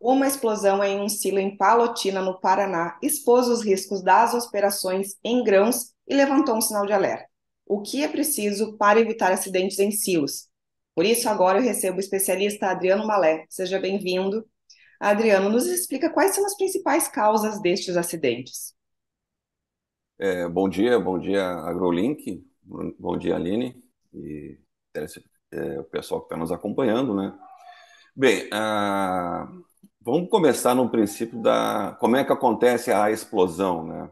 Uma explosão em um silo em Palotina, no Paraná, expôs os riscos das operações em grãos e levantou um sinal de alerta. O que é preciso para evitar acidentes em silos? Por isso, agora eu recebo o especialista Adriano Malé. Seja bem-vindo. Adriano, nos explica quais são as principais causas destes acidentes. É, bom dia, bom dia, AgroLink. Bom dia, Aline. E é, o pessoal que está nos acompanhando, né? Bem, Vamos começar no princípio da como é que acontece a explosão, né?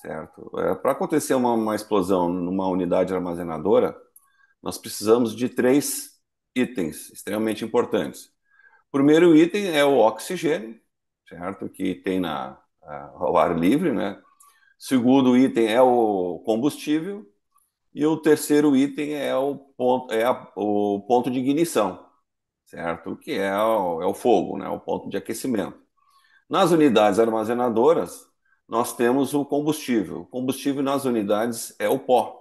Certo. É, Para acontecer uma, uma, explosão numa unidade armazenadora, nós precisamos de três itens extremamente importantes. O primeiro item é o oxigênio, certo, que tem na, ao ar livre, né? segundo item é o combustível e o terceiro item é o ponto, é a, o ponto de ignição, certo? Que é o, é o fogo, né? o ponto de aquecimento. Nas unidades armazenadoras, nós temos o combustível. O combustível nas unidades é o pó,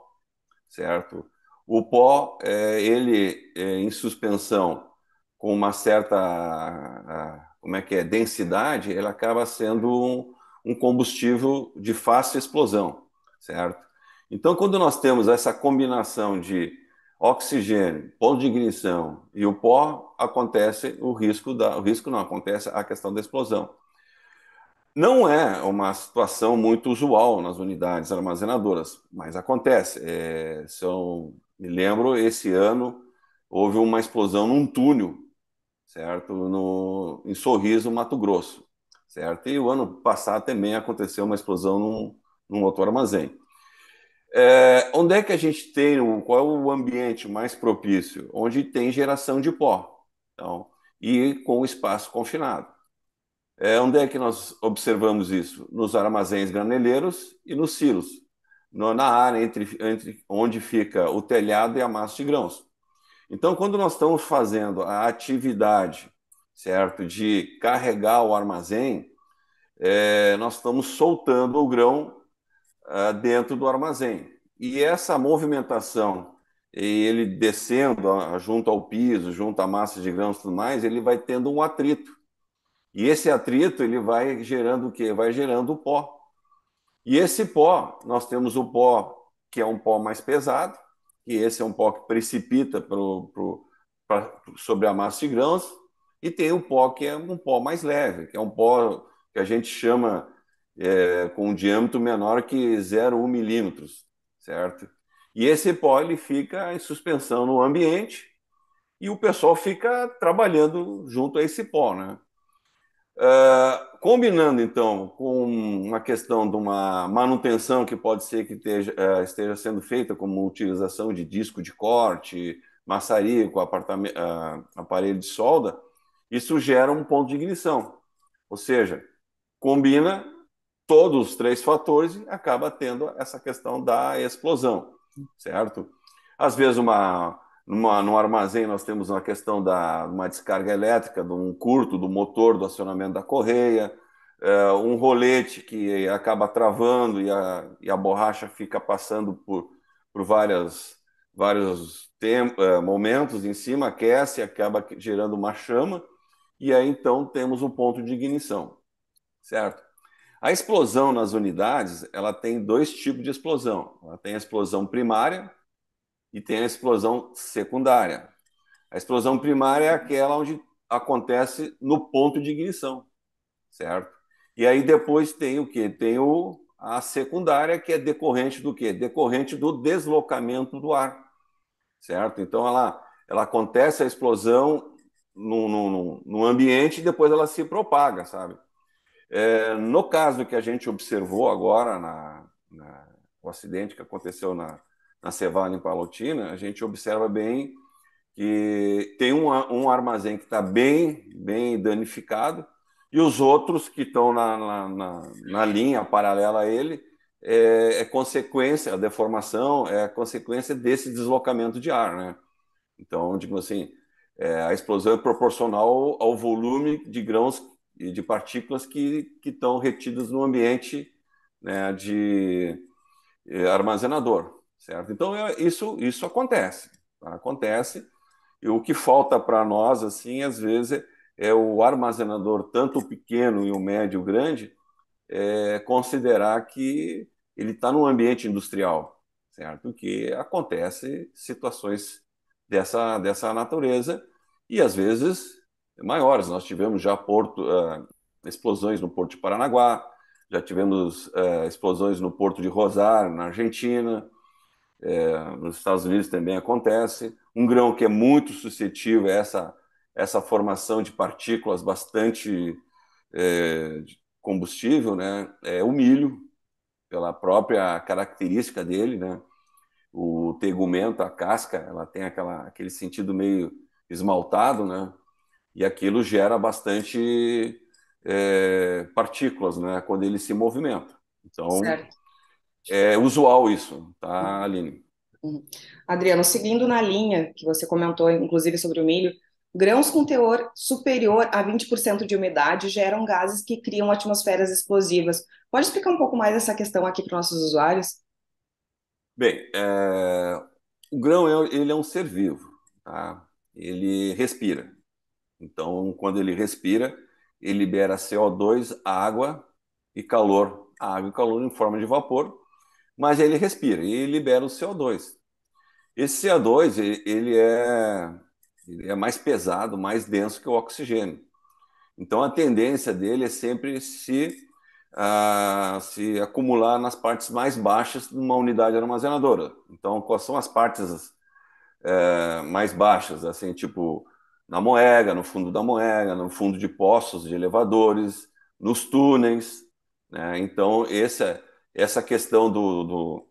certo? O pó, é, ele é em suspensão com uma certa, como é que é, densidade, ele acaba sendo um combustível de fácil explosão, certo? Então, quando nós temos essa combinação de oxigênio, ponto de ignição e o pó, acontece o risco da, o risco não acontece a questão da explosão. Não é uma situação muito usual nas unidades armazenadoras, mas acontece. É, se eu me lembro, esse ano houve uma explosão num túnel, certo, no, em Sorriso, Mato Grosso, certo. E o ano passado também aconteceu uma explosão num, num outro armazém. É, onde é que a gente tem, o, qual é o ambiente mais propício? Onde tem geração de pó então, e com espaço confinado. É, onde é que nós observamos isso? Nos armazéns graneleiros e nos silos, no, na área entre, entre onde fica o telhado e a massa de grãos. Então, quando nós estamos fazendo a atividade certo de carregar o armazém, é, nós estamos soltando o grão ah, dentro do armazém. E essa movimentação, ele descendo junto ao piso, junto à massa de grãos e tudo mais, ele vai tendo um atrito. E esse atrito ele vai gerando o quê? Vai gerando o pó. E esse pó, nós temos o pó que é um pó mais pesado, que esse é um pó que precipita pro, pro, pra, sobre a massa de grãos, e tem o pó que é um pó mais leve, que é um pó que a gente chama é, com um diâmetro menor que 0,1 milímetros, certo? E esse pó ele fica em suspensão no ambiente e o pessoal fica trabalhando junto a esse pó, né? Uh, combinando então com uma questão de uma manutenção que pode ser que esteja, uh, esteja sendo feita, como utilização de disco de corte, maçarico, uh, aparelho de solda, isso gera um ponto de ignição. Ou seja, combina todos os três fatores acaba tendo essa questão da explosão, certo? Às vezes, uma, numa, no armazém, nós temos uma questão da uma descarga elétrica, de um curto do motor, do acionamento da correia, é, um rolete que acaba travando e a, e a borracha fica passando por, por várias, vários é, momentos em cima, aquece, acaba gerando uma chama, e aí então temos o um ponto de ignição, certo? A explosão nas unidades, ela tem dois tipos de explosão. Ela tem a explosão primária e tem a explosão secundária. A explosão primária é aquela onde acontece no ponto de ignição, certo? E aí depois tem o que? Tem o, a secundária, que é decorrente do que? Decorrente do deslocamento do ar, certo? Então ela, ela acontece a explosão no, no, no ambiente e depois ela se propaga, sabe? É, no caso que a gente observou agora, na, na o acidente que aconteceu na, na em Palotina, a gente observa bem que tem um, um armazém que está bem, bem danificado e os outros que estão na, na, na, na linha paralela a ele é, é, consequência, a deformação é consequência desse deslocamento de ar, né? Então, digo assim, é, a explosão é proporcional ao volume de grãos e de partículas que, que estão retidas no ambiente né, de eh, armazenador, certo? Então isso isso acontece, tá? acontece. E o que falta para nós assim, às vezes é, é o armazenador tanto o pequeno e o médio grande é, considerar que ele está no ambiente industrial, certo? Que acontece situações dessa dessa natureza e às vezes maiores. Nós tivemos já porto, uh, explosões no Porto de Paranaguá, já tivemos uh, explosões no Porto de Rosário, na Argentina, uh, nos Estados Unidos também acontece. Um grão que é muito suscetível a essa, essa formação de partículas bastante eh, de combustível né, é o milho, pela própria característica dele, né? o tegumento, a casca, ela tem aquela, aquele sentido meio esmaltado, né? e aquilo gera bastante é, partículas, né? Quando ele se movimenta. Então, certo. é usual isso, tá, uhum. Aline? Uhum. Adriano, seguindo na linha que você comentou, inclusive, sobre o milho, grãos com teor superior a 20% de umidade geram gases que criam atmosferas explosivas. Pode explicar um pouco mais essa questão aqui para nossos usuários? Bem, é... o grão é, ele é um ser vivo, tá? ele respira. Então, quando ele respira, ele libera CO2, água e calor. A água e calor em forma de vapor, mas ele respira e libera o CO2. Esse CO2 ele é, ele é mais pesado, mais denso que o oxigênio. Então, a tendência dele é sempre se ah, se acumular nas partes mais baixas de uma unidade armazenadora. Então, quais são as partes eh, mais baixas? Assim, tipo na moega, no fundo da moega, no fundo de poços de elevadores, nos túneis. Né? Então, essa, é, essa questão do, do,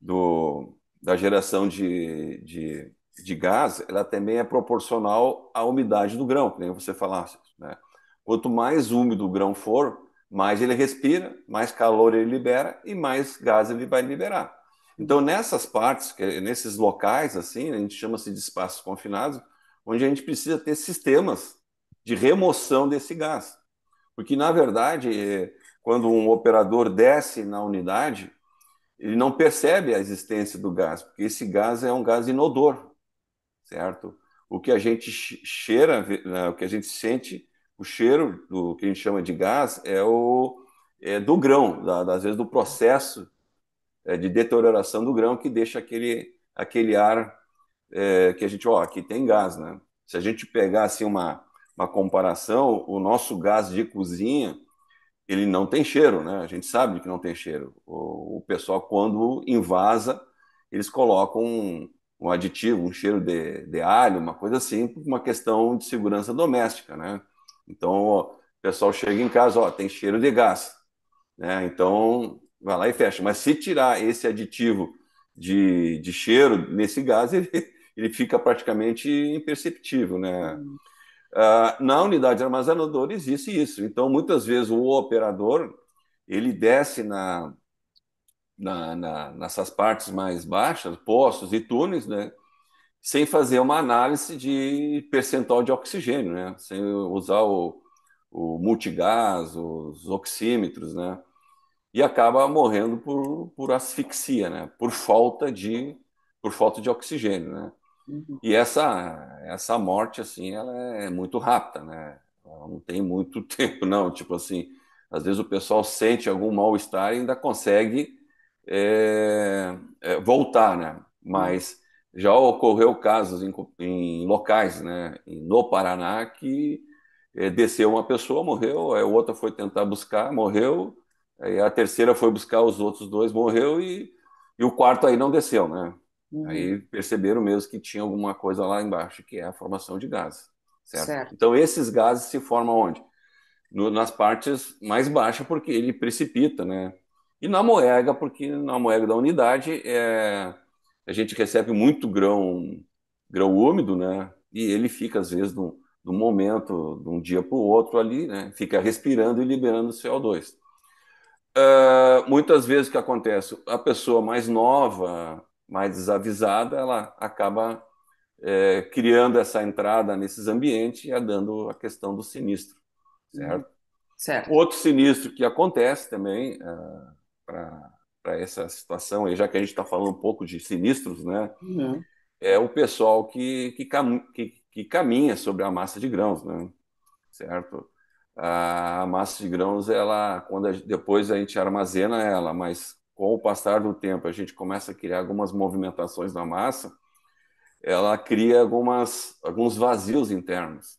do da geração de, de, de, gás, ela também é proporcional à umidade do grão, como você falasse. Né? Quanto mais úmido o grão for, mais ele respira, mais calor ele libera e mais gás ele vai liberar. Então, nessas partes, nesses locais, assim, a gente chama-se de espaços confinados, onde a gente precisa ter sistemas de remoção desse gás. Porque, na verdade, eh, quando um operador desce na unidade, ele não percebe a existência do gás, porque esse gás é um gás inodor, certo? O que a gente cheira, né, o que a gente sente, o cheiro do que a gente chama de gás é o é do grão, da, às vezes do processo é, de deterioração do grão que deixa aquele, aquele ar é, que a gente, ó, aqui tem gás, né? Se a gente pegar assim uma, uma comparação, o nosso gás de cozinha, ele não tem cheiro, né? A gente sabe que não tem cheiro. O, o pessoal, quando invasa, eles colocam um, um aditivo, um cheiro de, de alho, uma coisa assim, por uma questão de segurança doméstica, né? Então, ó, o pessoal chega em casa, ó, tem cheiro de gás, né? Então, vai lá e fecha. Mas se tirar esse aditivo de, de cheiro nesse gás, ele, ele fica praticamente imperceptível, né? Uh, na unidade armazenadora existe isso. Então, muitas vezes o operador ele desce na, na, na, nessas partes mais baixas, poços e túneis, né? sem fazer uma análise de percentual de oxigênio, né? sem usar o, o multigás, os oxímetros, né? e acaba morrendo por, por asfixia, né? por falta de por falta de oxigênio, né? Uhum. E essa, essa morte, assim, ela é muito rápida, né? Ela não tem muito tempo, não. Tipo assim, às vezes o pessoal sente algum mal-estar e ainda consegue é, é, voltar, né? Mas uhum. já ocorreu casos em, em locais, né? No Paraná, que é, desceu uma pessoa, morreu, a outra foi tentar buscar, morreu, aí a terceira foi buscar os outros dois, morreu e, e o quarto aí não desceu, né? Uhum. Aí perceberam mesmo que tinha alguma coisa lá embaixo, que é a formação de gases. Certo? certo. Então, esses gases se formam onde? No, nas partes mais baixas, porque ele precipita, né? E na moega, porque na moega da unidade é, a gente recebe muito grão, grão úmido, né? E ele fica, às vezes, no, do momento, de um dia para o outro ali, né? fica respirando e liberando CO2. Uh, ah, muitas vezes o que acontece? A pessoa mais nova, mais desavisada, ela acaba é, criando essa entrada nesses ambientes e é dando a questão do sinistro, certo? Uhum. certo. Outro sinistro que acontece também é, para essa situação, e já que a gente está falando um pouco de sinistros, né? Uhum. É o pessoal que, que, cam que, que, caminha sobre a massa de grãos, né? Certo? A massa de grãos, ela, quando a, depois a gente armazena ela, mas com o passar do tempo, a gente começa a criar algumas movimentações na massa, ela cria algumas, alguns vazios internos,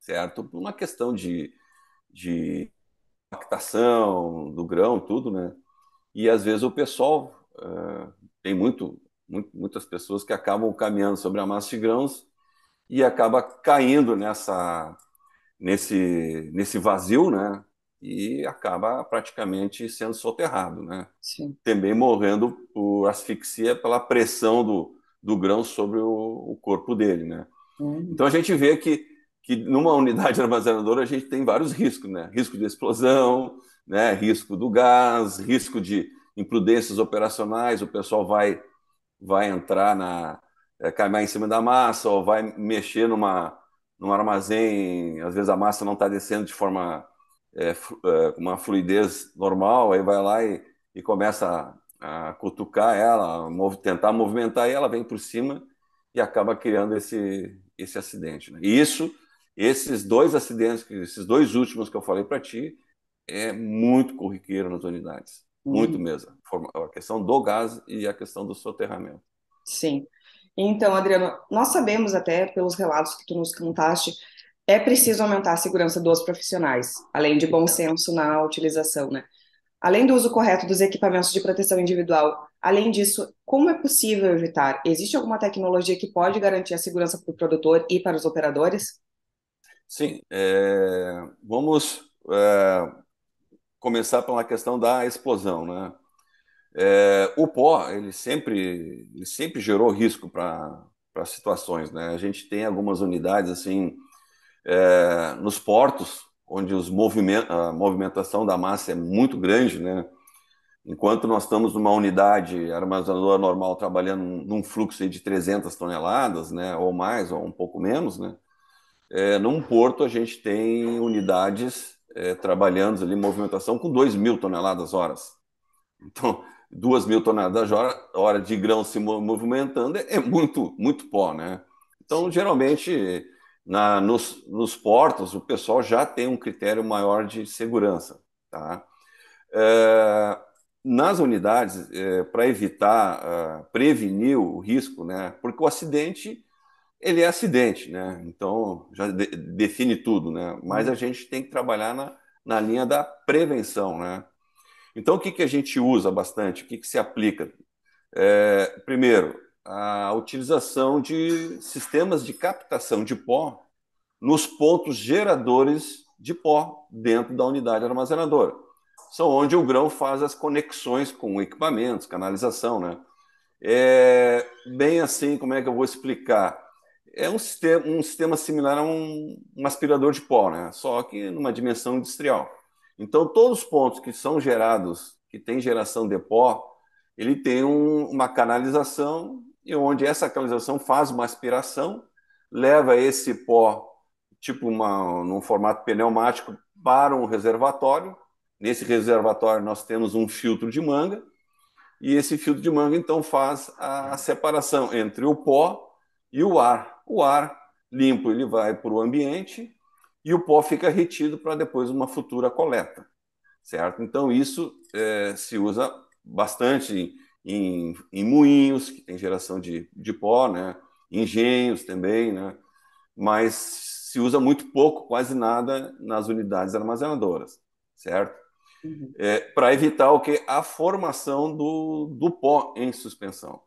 certo? Por uma questão de, de lactação do grão, tudo, né? E às vezes o pessoal uh, tem muito, muito, muitas pessoas que acabam caminhando sobre a massa de grãos e acaba caindo nessa nesse nesse vazio, né? e acaba praticamente sendo soterrado, né? Sim. Também morrendo por asfixia pela pressão do, do grão sobre o, o corpo dele, né? Hum. Então a gente vê que, que numa unidade armazenadora a gente tem vários riscos, né? Risco de explosão, né? Risco do gás, risco de imprudências operacionais, o pessoal vai vai entrar na é, caminhar em cima da massa ou vai mexer numa num armazém, às vezes a massa não está descendo de forma é, é, uma fluidez normal, aí vai lá e, e começa a, a, cutucar ela, a tentar movimentar, e ela vem por cima e acaba criando esse, esse acidente. Né? E isso, esses dois acidentes, esses dois últimos que eu falei para ti, é muito corriqueiro nas unidades, uhum. muito mesmo. A questão do gás e a questão do soterramento. Sim. Então, Adriano, nós sabemos até pelos relatos que tu nos contaste é preciso aumentar a segurança dos profissionais, além de bom senso na utilização, né? Além do uso correto dos equipamentos de proteção individual, além disso, como é possível evitar? Existe alguma tecnologia que pode garantir a segurança para o produtor e para os operadores? Sim, é, vamos é, começar pela questão da explosão, né? É, o pó, ele sempre, ele sempre gerou risco para situações, né? A gente tem algumas unidades, assim, é, nos portos, onde a movimentação da massa é muito grande, né? Enquanto nós estamos numa unidade armazenadora normal trabalhando num fluxo de 300 toneladas, né, ou mais, ou um pouco menos, né, é, num porto a gente tem unidades é, trabalhando ali movimentação com 2 mil toneladas horas. Então, 2 mil toneladas hora, hora de grão se movimentando é, é muito, muito pó, né? Então, geralmente na, nos, nos portos, o pessoal já tem um critério maior de segurança. Tá? É, nas unidades, é, para evitar, é, prevenir o risco, né? porque o acidente ele é acidente, né? então já de, define tudo, né? mas a gente tem que trabalhar na, na linha da prevenção. Né? Então, o que, que a gente usa bastante? O que, que se aplica? É, primeiro, a utilização de sistemas de captação de pó nos pontos geradores de pó dentro da unidade armazenadora. São onde o grão faz as conexões com equipamentos, canalização, né? É bem assim, como é que eu vou explicar? É um sistema, um sistema similar a um, um aspirador de pó, né? Só que numa dimensão industrial. Então, todos os pontos que são gerados, que tem geração de pó, ele tem um, uma canalização e onde essa calização faz uma aspiração, leva esse pó, tipo uma, num formato pneumático, para um reservatório. Nesse reservatório nós temos um filtro de manga, e esse filtro de manga então faz a separação entre o pó e o ar. O ar limpo ele vai para o ambiente e o pó fica retido para depois uma futura coleta, certo? Então isso é, se usa bastante em, em moinhos, que tem geração de, de pó, né? engenhos também, né? mas se usa muito pouco, quase nada, nas unidades armazenadoras, certo? Uhum. É, Para evitar o que? A formação do, do pó em suspensão.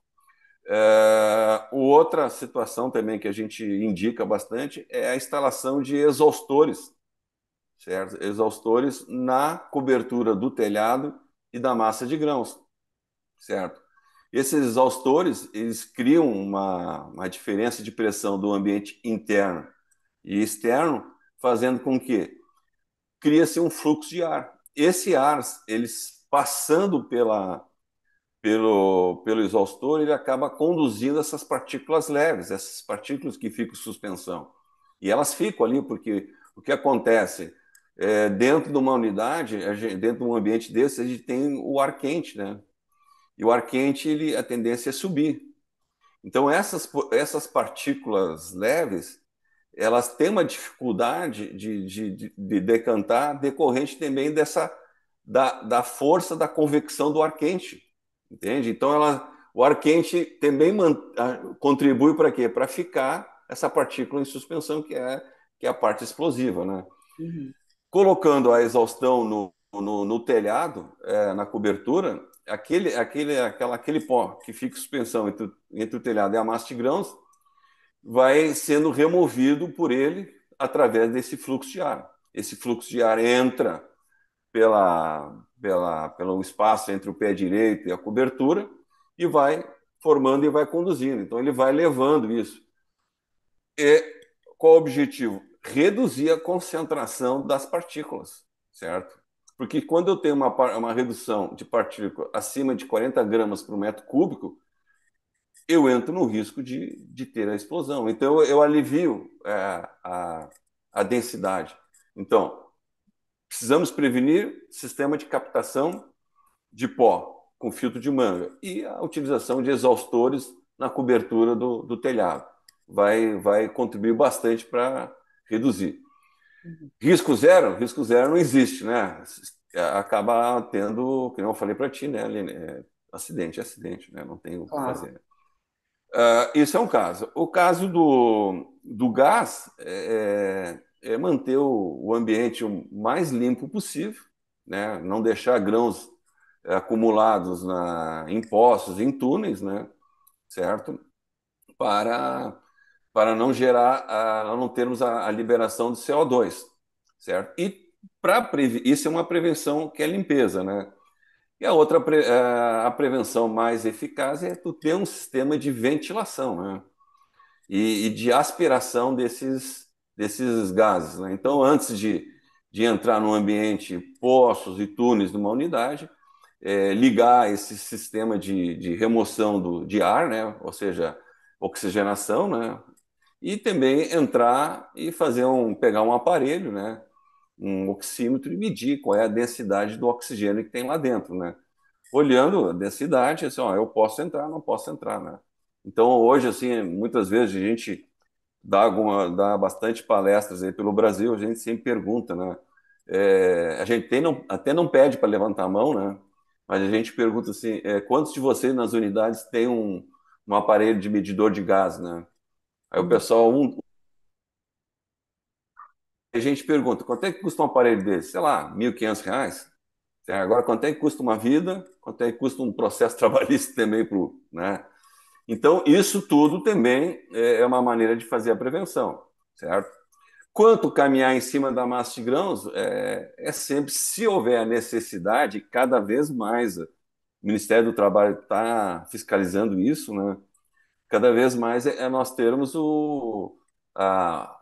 É, outra situação também que a gente indica bastante é a instalação de exaustores, certo? Exaustores na cobertura do telhado e da massa de grãos certo? Esses exaustores, eles criam uma, uma diferença de pressão do ambiente interno e externo, fazendo com que cria-se um fluxo de ar. Esse ar, eles passando pela, pelo, pelo exaustor, ele acaba conduzindo essas partículas leves, essas partículas que ficam em suspensão. E elas ficam ali, porque o que acontece? É, dentro de uma unidade, gente, dentro de um ambiente desse, a gente tem o ar quente, né? E o ar quente, ele, a tendência é subir. Então, essas, essas partículas leves, elas têm uma dificuldade de, de, de, de decantar, decorrente também dessa da, da força da convecção do ar quente, entende? Então, ela, o ar quente também man, contribui para quê? Para ficar essa partícula em suspensão, que é, que é a parte explosiva, né? Uhum. Colocando a exaustão no, no, no telhado, é, na cobertura, aquele, aquele, aquela, aquele pó que fica suspensão entre, entre o telhado e a massa de grãos vai sendo removido por ele através desse fluxo de ar. Esse fluxo de ar entra pela, pela, pelo espaço entre o pé direito e a cobertura e vai formando e vai conduzindo. Então, ele vai levando isso. E qual o objetivo? Reduzir a concentração das partículas, certo? Porque quando eu tenho uma, uma redução de partícula acima de 40 gramas por metro cúbico, eu entro no risco de, de ter a explosão. Então, eu alivio é, a, a densidade. Então, precisamos prevenir sistema de captação de pó com filtro de manga e a utilização de exaustores na cobertura do, do telhado. Vai, vai contribuir bastante para reduzir. Uhum. Risco zero? Risco zero não existe, né? Acaba tendo, como eu falei para ti, né, Aline? É, acidente é acidente, né? Não tem o que fazer. Uh, isso é um caso. O caso do, do gás é, é, é manter o, o, ambiente o mais limpo possível, né? não deixar grãos eh, acumulados na, em poços, em túneis, né? certo? Para para não gerar, a, não termos a, a liberação de CO2, certo? E para isso é uma prevenção que é limpeza, né? E a outra pre é, a prevenção mais eficaz é tu ter um sistema de ventilação, né? E, e de aspiração desses desses gases, né? Então, antes de, de entrar no ambiente, poços e túneis de uma unidade, é, ligar esse sistema de, de remoção do, de ar, né? Ou seja, oxigenação, né? e também entrar e fazer um pegar um aparelho, né, um oxímetro e medir qual é a densidade do oxigênio que tem lá dentro, né? Olhando a densidade, assim, ó, eu posso entrar, não posso entrar, né? Então hoje assim, muitas vezes a gente dá alguma dá bastante palestras aí pelo Brasil, a gente sempre pergunta, né? É, a gente tem, não, até não pede para levantar a mão, né? Mas a gente pergunta assim, é, quantos de vocês nas unidades têm um, um aparelho de medidor de gás, né? Aí o pessoal, um, a gente pergunta, quanto é que custa um aparelho desse? Sei lá, R$ 1.500? É, agora, quanto é que custa uma vida? Quanto é que custa um processo trabalhista também para né? Então, isso tudo também é, é uma maneira de fazer a prevenção, certo? Quanto caminhar em cima da massa de grãos, é, é sempre, se houver a necessidade, cada vez mais. O Ministério do Trabalho está fiscalizando isso, né? cada vez mais é, nós termos o. A,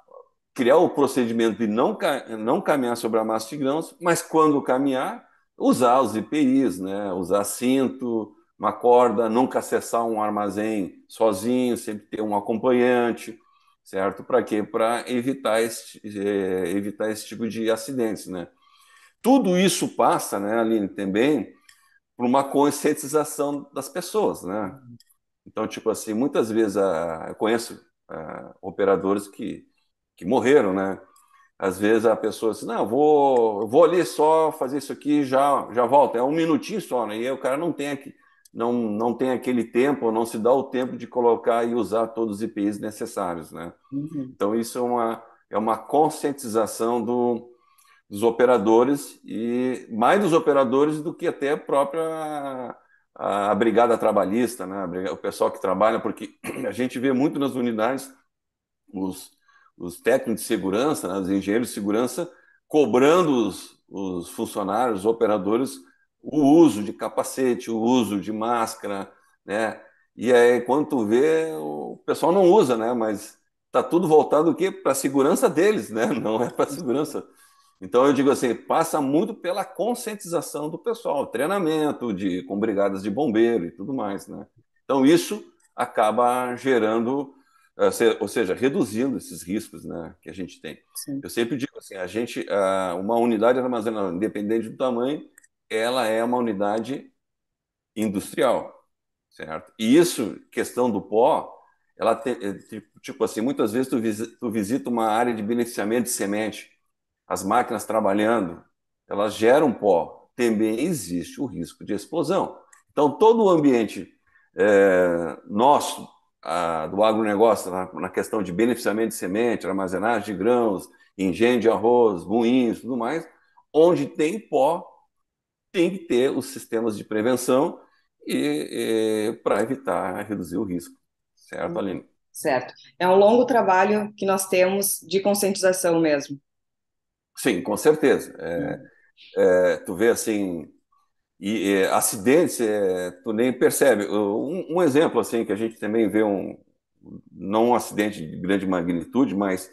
criar o procedimento de não, não caminhar sobre a massa de grãos, mas quando caminhar, usar os IPIs, né? usar cinto, uma corda, nunca acessar um armazém sozinho, sempre ter um acompanhante, certo? Para quê? Para evitar esse, é, evitar esse tipo de acidentes, né? Tudo isso passa, né, Aline, também por uma conscientização das pessoas, né? Então, tipo assim, muitas vezes a, ah, eu conheço a, ah, operadores que, que morreram, né? Às vezes a pessoa assim, não, vou, vou ali só fazer isso aqui já já volto. É um minutinho só, né? E aí o cara não tem aqui, não, não tem aquele tempo, não se dá o tempo de colocar e usar todos os IPs necessários, né? Uhum. Então, isso é uma, é uma conscientização do, dos operadores e mais dos operadores do que até a própria a brigada trabalhista, né? o pessoal que trabalha, porque a gente vê muito nas unidades os, os técnicos de segurança, né? os engenheiros de segurança, cobrando os, os, funcionários, os operadores, o uso de capacete, o uso de máscara, né? E aí, quando tu vê, o pessoal não usa, né? Mas tá tudo voltado o quê? Para a segurança deles, né? Não é para a segurança então eu digo assim, passa muito pela conscientização do pessoal, treinamento de com brigadas de bombeiro e tudo mais, né? Então isso acaba gerando, eh, ou seja, reduzindo esses riscos, né, que a gente tem. Sim. Eu sempre digo assim, a gente, uma unidade armazenada independente do tamanho, ela é uma unidade industrial, certo? E isso, questão do pó, ela tem, eh, tipo assim, muitas vezes tu, visita uma área de beneficiamento de semente as máquinas trabalhando, elas geram pó, também existe o risco de explosão. Então, todo o ambiente é, nosso, a, do agronegócio, na, na questão de beneficiamento de semente, armazenagem de grãos, engenho de arroz, moinhos, tudo mais, onde tem pó, tem que ter os sistemas de prevenção e, e para evitar reduzir o risco. Certo, uhum. Aline? Certo. É um longo trabalho que nós temos de conscientização mesmo. Sim, com certeza. É, hum. é, tu vê assim, e, acidentes, é, tu nem percebe. Um, um, exemplo assim que a gente também vê um não um acidente de grande magnitude, mas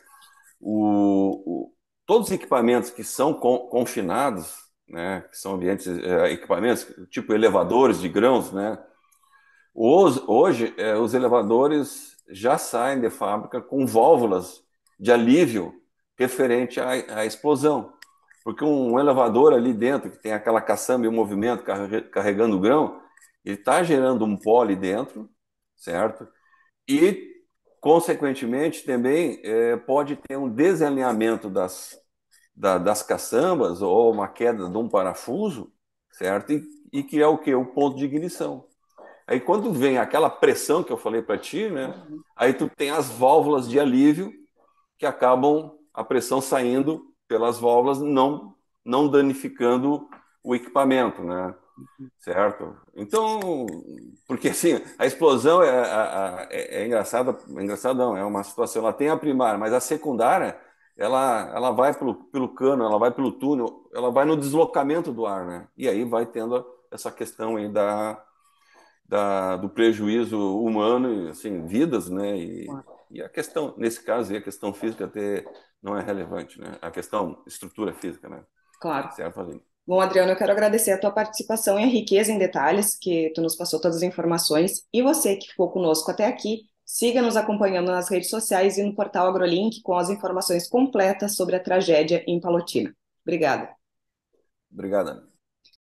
o, o todos os equipamentos que são con, confinados, né, que são ambientes, é, equipamentos tipo elevadores de grãos, né, hoje, é, os elevadores já saem de fábrica com válvulas de alívio referente à, à explosão. Porque um elevador ali dentro, que tem aquela caçamba e o movimento carregando o grão, ele está gerando um pó ali dentro, certo? E, consequentemente, também é, pode ter um desalinhamento das, da, das caçambas ou uma queda de um parafuso, certo? E, e é o que O ponto de ignição. Aí, quando vem aquela pressão que eu falei para ti, né? Uhum. Aí tu tem as válvulas de alívio que acabam a pressão saindo pelas válvulas, não, não danificando o equipamento, né? Certo? Então, porque assim, a explosão é, é, é engraçada, é engraçadão, é uma situação, ela tem a primária, mas a secundária, ela, ela vai pelo, pelo cano, ela vai pelo túnel, ela vai no deslocamento do ar, né? E aí vai tendo essa questão aí da, da, do prejuízo humano, assim, vidas, né? E, claro e a questão, nesse caso, e a questão física até não é relevante, né? A questão estrutura física, né? Claro. certo Bom, Adriano, eu quero agradecer a tua participação e a riqueza em detalhes, que tu nos passou todas as informações. E você que ficou conosco até aqui, siga nos acompanhando nas redes sociais e no portal AgroLink com as informações completas sobre a tragédia em Palotina. Obrigada. Obrigada.